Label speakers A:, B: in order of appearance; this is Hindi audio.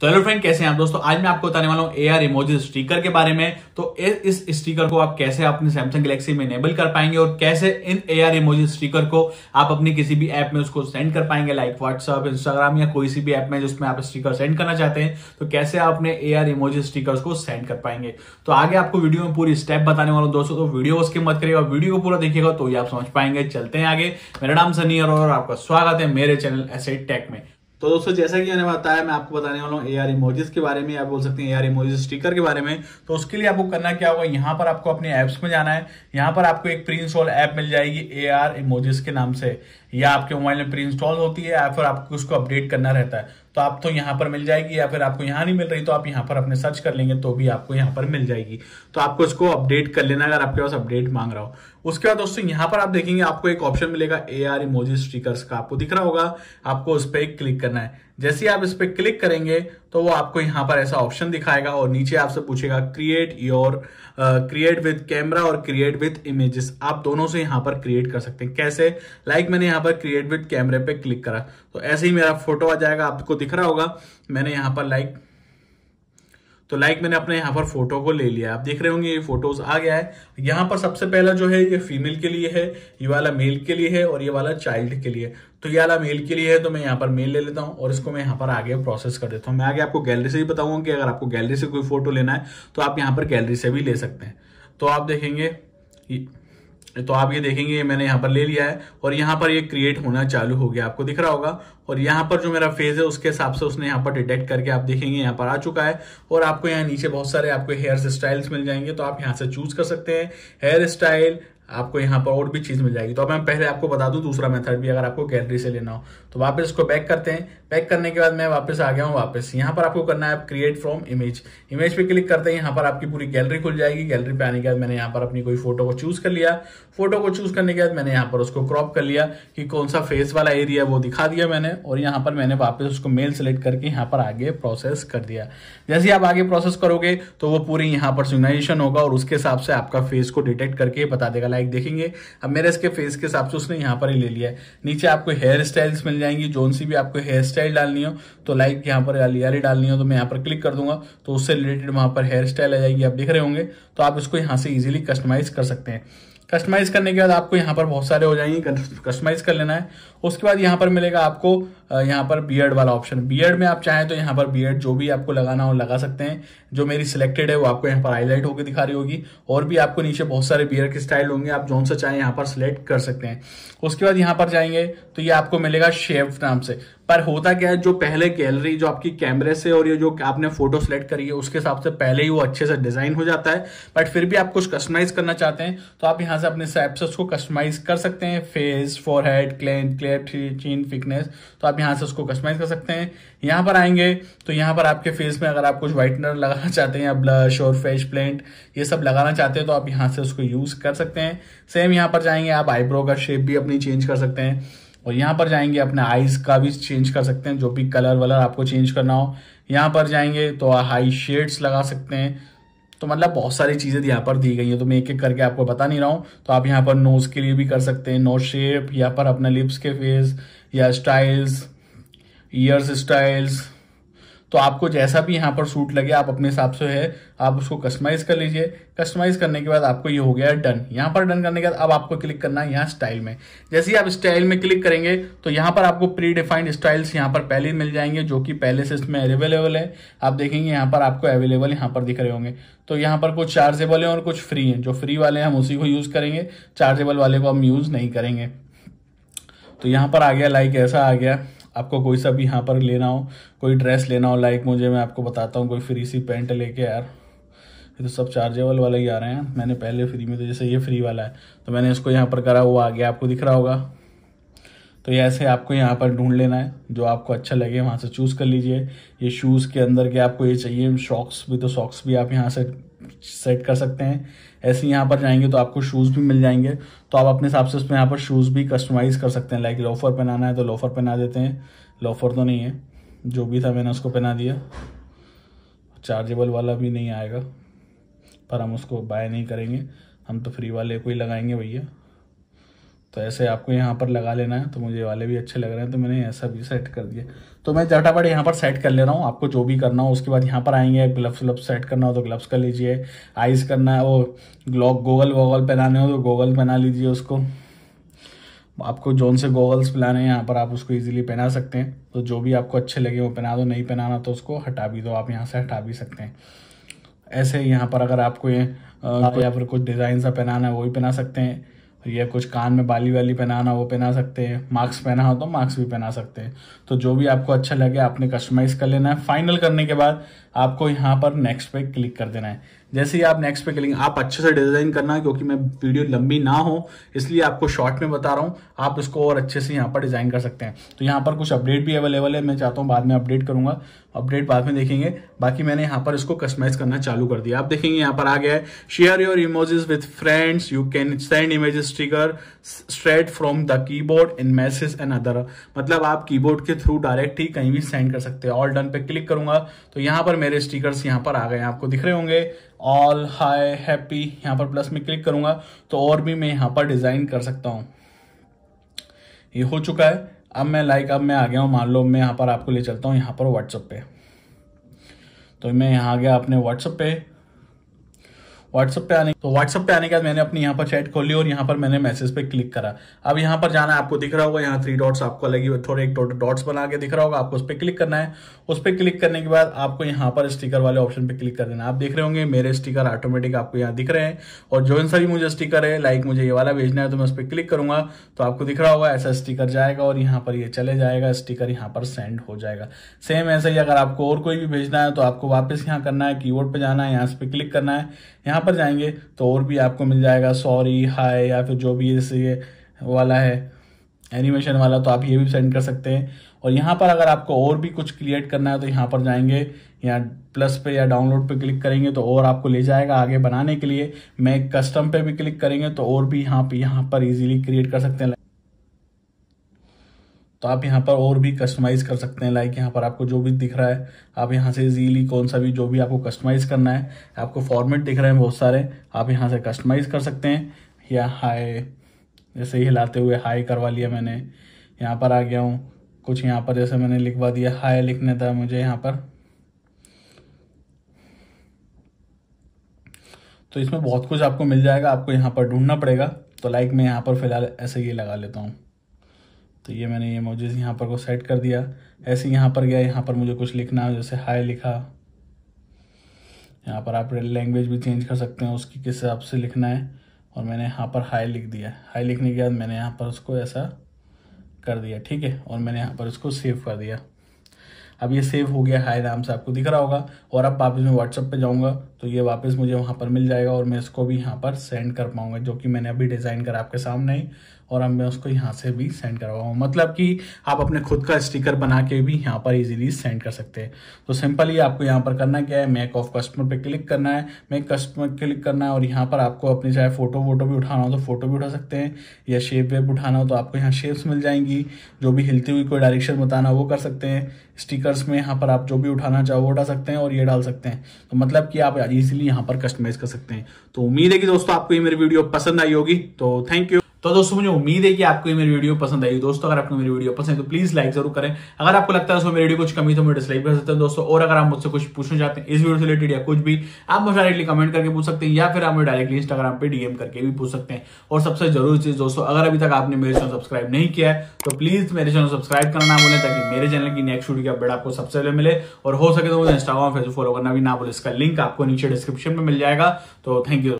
A: तो हेलो फ्रेंड कैसे हैं आप दोस्तों आज मैं आपको बताने वाला हूं एआर इमोजी स्टिकर के बारे में तो इस स्टिकर को आप कैसे अपने सैमसंग गैलेक्सी में इनेबल कर पाएंगे और कैसे इन एआर इमोजी स्टिकर को आप अपनी किसी भी ऐप में उसको सेंड कर पाएंगे लाइक व्हाट्सअप इंस्टाग्राम या कोई सी भी ऐप में जिसमें आप स्टीकर सेंड करना चाहते हैं तो कैसे आप अपने एआर इमोजी स्टीकर को सेंड कर पाएंगे तो आगे आपको वीडियो में पूरी स्टेप बताने वाला हूँ दोस्तों तो वीडियो उसके मत करिएगा वीडियो को पूरा देखिएगा तो ही आप समझ पाएंगे चलते हैं आगे मेरा नाम सनी और आपका स्वागत है मेरे चैनल एसेट टेक में तो दोस्तों जैसा कि मैंने बताया मैं आपको बताने वाला हूँ ए आर इमोजेस के बारे में आप बोल सकते हैं ए आर इमोजेस स्टीकर के बारे में तो उसके लिए आपको करना क्या होगा यहाँ पर आपको अपने ऐप्स में जाना है यहाँ पर आपको एक प्री इंस्टॉल ऐप मिल जाएगी ए आर इमोजेस के नाम से या आपके मोबाइल में प्री इंस्टॉल होती है या फिर आपको उसको अपडेट करना रहता है तो आप तो यहाँ पर मिल जाएगी या फिर आपको यहाँ नहीं मिल रही तो आप यहाँ पर अपने सर्च कर लेंगे तो भी आपको यहाँ पर मिल जाएगी तो आपको इसको अपडेट कर लेना अगर आपके पास अपडेट मांग रहा हो उसके बाद दोस्तों यहां पर आप देखेंगे आपको एक ऑप्शन मिलेगा ए आर इमोजी स्टिकर्स का आपको दिख रहा होगा आपको उस पर क्लिक करना है जैसे आप इस पर क्लिक करेंगे तो वो आपको यहाँ पर ऐसा ऑप्शन दिखाएगा और नीचे आपसे पूछेगा create your create with camera और क्रिएट विद इमेजेस आप दोनों से यहाँ पर क्रिएट कर सकते हैं कैसे लाइक like मैंने यहाँ पर क्रिएट विद कैमरे पे क्लिक करा तो ऐसे ही मेरा फोटो आ जाएगा आपको दिख रहा होगा मैंने यहां पर लाइक like तो लाइक मैंने अपने यहाँ पर फोटो को ले लिया आप देख रहे होंगे ये फोटोज आ गया है यहाँ पर सबसे पहला जो है ये फीमेल के लिए है ये वाला मेल के लिए है और ये वाला चाइल्ड के लिए तो ये वाला मेल के लिए है तो मैं यहाँ पर मेल ले लेता हूँ और इसको मैं यहाँ पर आगे प्रोसेस कर देता हूँ मैं आगे आपको गैलरी से भी बताऊंगा कि अगर आपको गैलरी से कोई फोटो लेना है तो आप यहाँ पर गैलरी से भी ले सकते हैं तो आप देखेंगे तो आप ये देखेंगे ये मैंने यहाँ पर ले लिया है और यहाँ पर ये क्रिएट होना चालू हो गया आपको दिख रहा होगा और यहाँ पर जो मेरा फेज है उसके हिसाब से उसने यहाँ पर डिटेक्ट करके आप देखेंगे यहाँ पर आ चुका है और आपको यहाँ नीचे बहुत सारे आपको हेयर स्टाइल्स मिल जाएंगे तो आप यहाँ से चूज कर सकते हैं हेयर स्टाइल आपको यहाँ पर और भी चीज़ मिल जाएगी तो अब मैं पहले आपको बता दूँ दूसरा मेथड भी अगर आपको गैलरी से लेना हो तो वापस इसको बैक करते हैं पैक करने के बाद मैं वापस आ गया हूँ वापस यहाँ पर आपको करना है आप क्रिएट फ्रॉम इमेज इमेज पे क्लिक करते हैं यहाँ पर आपकी पूरी गैलरी खुल जाएगी गैलरी पे आने के बाद मैंने यहाँ पर अपनी कोई फोटो को चूज कर लिया फोटो को चूज करने के बाद मैंने यहाँ पर उसको क्रॉप कर लिया कि कौन सा फेस वाला एरिया वो दिखा दिया मैंने और यहाँ पर मैंने वापस उसको मेल सेलेक्ट करके यहाँ पर आगे प्रोसेस कर दिया जैसे आप आगे प्रोसेस करोगे तो वो पूरी यहाँ पर सिग्नाइजेशन होगा और उसके हिसाब से आपका फेस को डिटेक्ट करके बता देगा लाइक देखेंगे अब मेरे इसके फेस के हिसाब से उसने यहाँ पर ही ले लिया है नीचे आपको हेयर स्टाइल्स मिल जाएंगी जोन सी भी आपको हेयर स्टाइल डालनी हो तो लाइक यहाँ पर लियारी e e डालनी हो तो मैं यहाँ पर क्लिक कर दूंगा तो उससे रिलेटेड वहां पर हेयर स्टाइल आ जाएगी आप देख रहे होंगे तो आप इसको यहाँ से इजिली कस्टमाइज कर सकते हैं कस्टमाइज करने के बाद आपको यहाँ पर बहुत सारे हो जाएंगे कस्टमाइज कर लेना है उसके बाद यहाँ पर मिलेगा आपको यहाँ पर बियर्ड वाला ऑप्शन बियर्ड में आप चाहें तो यहाँ पर बियर्ड जो भी आपको लगाना हो लगा सकते हैं जो मेरी सिलेक्टेड है वो आपको यहाँ पर हाईलाइट होकर दिखा रही होगी और भी आपको नीचे बहुत सारे बियर्ड के स्टाइल होंगे आप जौन सा चाहें यहाँ पर सिलेक्ट कर सकते हैं उसके बाद यहाँ पर जाएंगे तो ये आपको मिलेगा शेफ नाम से पर होता क्या है जो पहले गैलरी जो आपकी कैमरे से और ये जो आपने फोटो सेलेक्ट करी है उसके हिसाब से पहले ही वो अच्छे से डिजाइन हो जाता है बट फिर भी आप कुछ कस्टमाइज करना चाहते हैं तो आप यहाँ से अपने से उसको कस्टमाइज कर सकते हैं फेस फोरहेड क्लेन क्लेप चीन फिकनेस तो आप यहाँ से उसको कस्टमाइज कर सकते हैं यहाँ पर आएंगे तो यहाँ पर आपके फेस में अगर आप कुछ व्हाइटनर लगाना चाहते हैं या ब्लश और फेस प्लेंट ये सब लगाना चाहते हैं तो आप यहाँ से उसको यूज कर सकते हैं सेम यहाँ पर जाएंगे आप आईब्रो का शेप भी अपनी चेंज कर सकते हैं और यहाँ पर जाएंगे अपने आईज का भी चेंज कर सकते हैं जो भी कलर वलर आपको चेंज करना हो यहाँ पर जाएंगे तो हाई शेड्स लगा सकते हैं तो मतलब बहुत सारी चीज़ें यहाँ पर दी गई हैं तो मैं एक एक करके आपको बता नहीं रहा हूँ तो आप यहाँ पर नोज के लिए भी कर सकते हैं नोज शेप यहाँ पर अपना लिप्स के फेस या स्टाइल्स ईयर्स स्टाइल्स तो आपको जैसा भी यहाँ पर सूट लगे आप अपने हिसाब से है आप उसको कस्टमाइज कर लीजिए कस्टमाइज करने के बाद आपको ये हो गया डन यहाँ पर डन करने के बाद अब आपको क्लिक करना है यहाँ स्टाइल में जैसे ही आप स्टाइल में क्लिक करेंगे तो यहाँ पर आपको प्री डिफाइंड स्टाइल्स यहाँ पर पहले मिल जाएंगे जो कि पहले से इसमें अवेलेबल है आप देखेंगे यहाँ पर आपको अवेलेबल यहाँ पर दिख रहे होंगे तो यहाँ पर कुछ चार्जेबल है और कुछ फ्री है जो फ्री वाले हैं हम उसी को यूज़ करेंगे चार्जेबल वाले को हम यूज़ नहीं करेंगे तो यहाँ पर आ गया लाइक ऐसा आ गया आपको कोई सा भी यहाँ पर लेना हो कोई ड्रेस लेना हो लाइक मुझे मैं आपको बताता हूँ कोई फ्री सी पेंट लेके यार ये तो सब चार्जेबल वाले ही आ रहे हैं मैंने पहले फ्री में तो जैसे ये फ्री वाला है तो मैंने इसको यहाँ पर करा वो आ गया आपको दिख रहा होगा तो ये ऐसे आपको यहाँ पर ढूंढ लेना है जो आपको अच्छा लगे वहाँ से चूज़ कर लीजिए ये शूज़ के अंदर के आपको ये चाहिए सॉक्स भी तो सॉक्स भी आप यहाँ से सेट कर सकते हैं ऐसे यहाँ पर जाएंगे तो आपको शूज़ भी मिल जाएंगे तो आप अपने हिसाब से उसमें यहाँ पर शूज़ भी कस्टमाइज़ कर सकते हैं लाइक लोफर पहनाना है तो लोफर पहना देते हैं लोफर तो नहीं है जो भी था मैंने उसको पहना दिया चार्जेबल वाला भी नहीं आएगा पर हम उसको बाय नहीं करेंगे हम तो फ्री वाले को ही लगाएंगे भैया तो ऐसे आपको यहाँ पर लगा लेना है तो मुझे वाले भी अच्छे लग रहे हैं तो मैंने ऐसा भी सेट कर दिया तो मैं झटापट यहाँ पर सेट कर ले रहा हूँ आपको जो भी करना हो उसके बाद यहाँ पर आएंगे ग्लव्स व्लब्स सेट करना हो तो ग्लव्स कर लीजिए आइस करना है वो ग्लॉक गोगल वोगल पहनाने हो तो गोगल पहना लीजिए उसको आपको जौन से गोगल्स पहनाने हैं यहाँ पर आप उसको ईजिली पहना सकते हैं तो जो भी आपको अच्छे लगे वो पहना दो नहीं पहनाना तो उसको हटा भी दो आप यहाँ से हटा भी सकते हैं ऐसे यहाँ पर अगर आपको ये हाँ, या फिर कुछ डिज़ाइन सा पहनाना है वो भी पहना सकते हैं या कुछ कान में बाली वाली पहनाना वो पहना सकते हैं मास्क पहना हो तो मास्क भी पहना सकते हैं तो जो भी आपको अच्छा लगे आपने कस्टमाइज़ कर लेना है फाइनल करने के बाद आपको यहाँ पर नेक्स्ट पे क्लिक कर देना है जैसे ही आप नेक्स्ट पे क्लिक आप अच्छे से डिजाइन करना क्योंकि मैं वीडियो लंबी ना हो इसलिए आपको शॉर्ट में बता रहा हूँ आप इसको और अच्छे से यहाँ पर डिजाइन कर सकते हैं तो यहाँ पर कुछ अपडेट भी अवेलेबल है मैं चाहता हूँ बाद में अपडेट करूंगा अपडेट बाद में देखेंगे बाकी मैंने यहाँ पर इसको कस्टमाइज करना चालू कर दिया आप देखेंगे यहाँ पर आ गया है share your emojis with friends you can send image sticker straight from the keyboard in message and other मतलब आप कीबोर्ड के थ्रू डायरेक्ट ही कहीं भी सेंड कर सकते हैं ऑल डन पे क्लिक करूंगा तो यहाँ पर मेरे स्टिकर्स यहाँ पर आ गए आपको दिख रहे होंगे ऑल हाई हैप्पी यहाँ पर प्लस में क्लिक करूंगा तो और भी मैं यहाँ पर डिज़ाइन कर सकता हूँ ये हो चुका है अब मैं लाइक अब मैं आ गया हूँ मान लो मैं यहाँ पर आपको ले चलता हूँ यहाँ पर व्हाट्सअप पे तो मैं यहाँ आ गया अपने व्हाट्सअप पे व्हाट्सएप पे आने तो व्हाट्सएप पे आने के बाद मैंने अपनी यहाँ पर चैट खोली और यहाँ पर मैंने मैसेज पे क्लिक करा अब यहाँ पर जाना आपको दिख रहा होगा यहाँ थ्री डॉट्स आपको अलग थोड़े एक डॉट्स बना के दिख रहा होगा आपको उस पर क्लिक करना है उस पर क्लिक करने के बाद आपको यहाँ पर स्टिकर वाले ऑप्शन पे क्लिक कर देना आप देख रहे होंगे मेरे स्टिकर ऑटोमेटिक आपको यहाँ दिख रहे हैं और जो इन सभी मुझे स्टिकर है लाइक मुझे ये वाला भेजना है तो मैं उस पर क्लिक करूंगा तो आपको दिख रहा होगा ऐसा स्टिकर जाएगा और यहाँ पर ये चले जाएगा स्टिकर यहाँ पर सेंड हो जाएगा सेम ऐसा ही अगर आपको और कोई भी भेजना है तो आपको वापस यहाँ करना है की पे जाना है यहाँ इस क्लिक करना है यहाँ यहाँ पर जाएंगे तो और भी आपको मिल जाएगा सॉरी हाय या फिर जो भी जैसे ये वाला है एनिमेशन वाला तो आप ये भी सेंड कर सकते हैं और यहाँ पर अगर आपको और भी कुछ क्रिएट करना है तो यहाँ पर जाएंगे या प्लस पे या डाउनलोड पे क्लिक करेंगे तो और आपको ले जाएगा आगे बनाने के लिए मैं कस्टम पे भी क्लिक करेंगे तो और भी यहाँ पर यहाँ पर इजीली क्रिएट कर सकते हैं तो आप यहाँ पर और भी कस्टमाइज़ कर सकते हैं लाइक यहाँ पर आपको जो भी दिख रहा है आप यहाँ से इजीली कौन सा भी जो भी आपको कस्टमाइज़ करना है आपको फॉर्मेट दिख रहे हैं बहुत सारे आप यहाँ से कस्टमाइज़ कर सकते हैं या हाई जैसे ही हिलाते हुए हाई करवा लिया मैंने यहाँ पर आ गया हूँ कुछ यहाँ पर जैसे मैंने लिखवा दिया हाई लिखने था मुझे यहाँ पर तो इसमें बहुत कुछ आपको मिल जाएगा आपको यहाँ पर ढूंढना पड़ेगा तो लाइक मैं यहाँ पर फ़िलहाल ऐसे ही लगा लेता हूँ तो ये मैंने ये मोजेज यहाँ पर को सेट कर दिया ऐसे यहाँ पर गया यहाँ पर मुझे कुछ लिखना जैसे हाई लिखा यहाँ पर आप लैंग्वेज भी चेंज कर सकते हैं उसकी किस हिसाब से लिखना है और मैंने यहाँ पर हाई लिख दिया हाई लिखने के बाद मैंने यहाँ पर उसको ऐसा कर दिया ठीक है और मैंने यहाँ पर उसको सेव कर दिया अब ये सेव हो गया हाई नाम से आपको दिख रहा होगा और अब वापस मैं व्हाट्सअप पे जाऊँगा तो ये वापस मुझे वहाँ पर मिल जाएगा और मैं इसको भी यहाँ पर सेंड कर पाऊँगा जो कि मैंने अभी डिज़ाइन करा आपके सामने ही और अब मैं उसको यहाँ से भी सेंड करवाऊँ मतलब कि आप अपने खुद का स्टिकर बना के भी यहाँ पर इजीली सेंड कर सकते हैं तो सिंपली आपको यहाँ पर करना क्या है मेक ऑफ कस्टमर पे क्लिक करना है मेक कस्टमर क्लिक करना है और यहाँ पर आपको अपनी चाहे फोटो वोटो भी उठाना हो तो फोटो भी उठा सकते हैं या शेप वेप उठाना हो तो आपको यहाँ शेप्स मिल जाएंगी जो भी हिलती हुई कोई डायरेक्शन बताना वो कर सकते हैं स्टिकर्स में यहाँ पर आप जो भी उठाना चाहो वो उठा सकते हैं और ये डाल सकते हैं तो मतलब कि आप इजिली यहाँ पर कस्टमाइज कर सकते हैं तो उम्मीद है कि दोस्तों आपको ये मेरी वीडियो पसंद आई होगी तो थैंक यू तो दोस्तों मुझे उम्मीद है कि आपको ये मेरी वीडियो पसंद आई दोस्तों अगर आपको मेरी वीडियो पसंद है तो प्लीज लाइक जरूर करें अगर आपको लगता है उसमें मेरी वीडियो कुछ कमी तो मुझे डिसलाइक कर सकते हैं दोस्तों और अगर आप मुझसे कुछ पूछना चाहते हैं इस वीडियो से रिलेटेड या कुछ भी आप मुझे डायरेक्टली कमेंट करके पूछ सकते हैं या फिर आप मुझे डायरेक्टली इंस्टाग्राम पर डीएम करके भी पूछ सकते हैं और सबसे जरूरी चीज दोस्तों अगर अभी तक आपने मेरे चैनल सब्सक्राइब नहीं किया है तो प्लीज मेरे चैनल सब्सक्राइब करना ना ताकि मेरे चैनल की नेक्स्ट वीडियो की अपडेट आपको सबसे पहले मिले और हो सके तो मुझे इंस्टाग्राम फेसबुक फॉलो करना भी ना बोले इसका लिंक आपको नीचे डिस्क्रिप्शन में मिल जाएगा तो थैंक यू